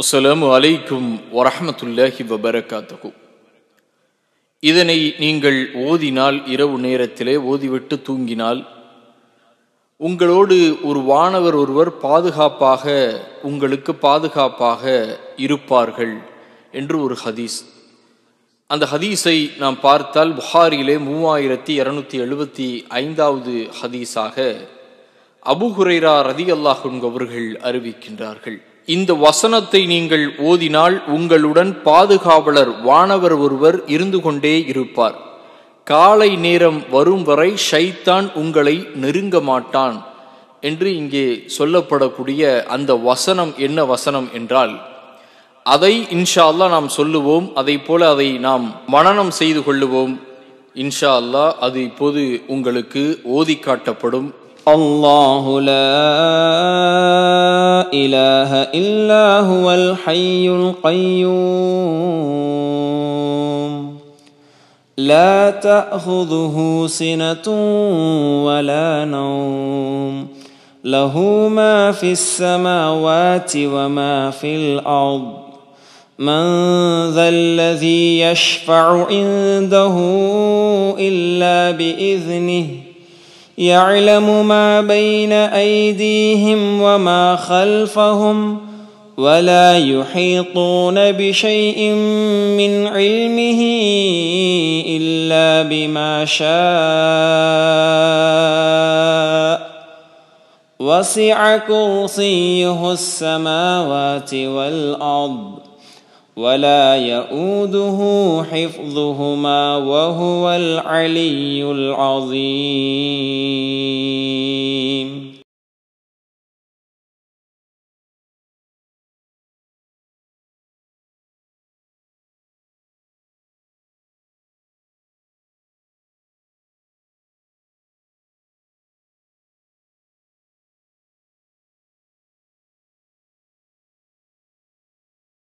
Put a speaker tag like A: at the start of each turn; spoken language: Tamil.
A: அஸ்ஸலாம் அலைக்கும் வரஹமத்துல்லாஹி வபரகாத்துக்கும் இதனை நீங்கள் ஓதினால் இரவு நேரத்திலே ஓதிவிட்டு தூங்கினால் உங்களோடு ஒரு வானவர் ஒருவர் பாதுகாப்பாக உங்களுக்கு பாதுகாப்பாக இருப்பார்கள் என்று ஒரு ஹதீஸ் அந்த ஹதீஸை நாம் பார்த்தால் புகாரிலே மூவாயிரத்தி இரநூத்தி எழுபத்தி ஐந்தாவது ஹதீஸாக அபுஹுரைரா ரதி அல்லாஹுன் அவர்கள் அறிவிக்கின்றார்கள் இந்த வசனத்தை நீங்கள் ஓதினால் உங்களுடன் பாதுகாவலர் வானவர் ஒருவர் இருந்து கொண்டே இருப்பார் காலை நேரம் வரும் வரை ஷைத்தான் உங்களை நெருங்க மாட்டான் என்று இங்கே சொல்லப்படக்கூடிய அந்த வசனம் என்ன வசனம் என்றால் அதை இன்ஷா அல்லா நாம் சொல்லுவோம் அதை போல அதை நாம் மனநம் செய்து கொள்ளுவோம் இன்ஷா அல்லா அது இப்போது உங்களுக்கு ஓதி காட்டப்படும்
B: அல்லாஹுல اله الا هو الحي القيوم لا تاخذه سنه ولا نوم له ما في السماوات وما في الارض من ذا الذي يشفع عنده الا باذنه يعلم ما بين ايديهم وما خلفهم ولا يحيطون بشيء من علمه الا بما شاء وسع كرسيه السماوات والارض ولا يئوده حفظهما وهو العلي العظيم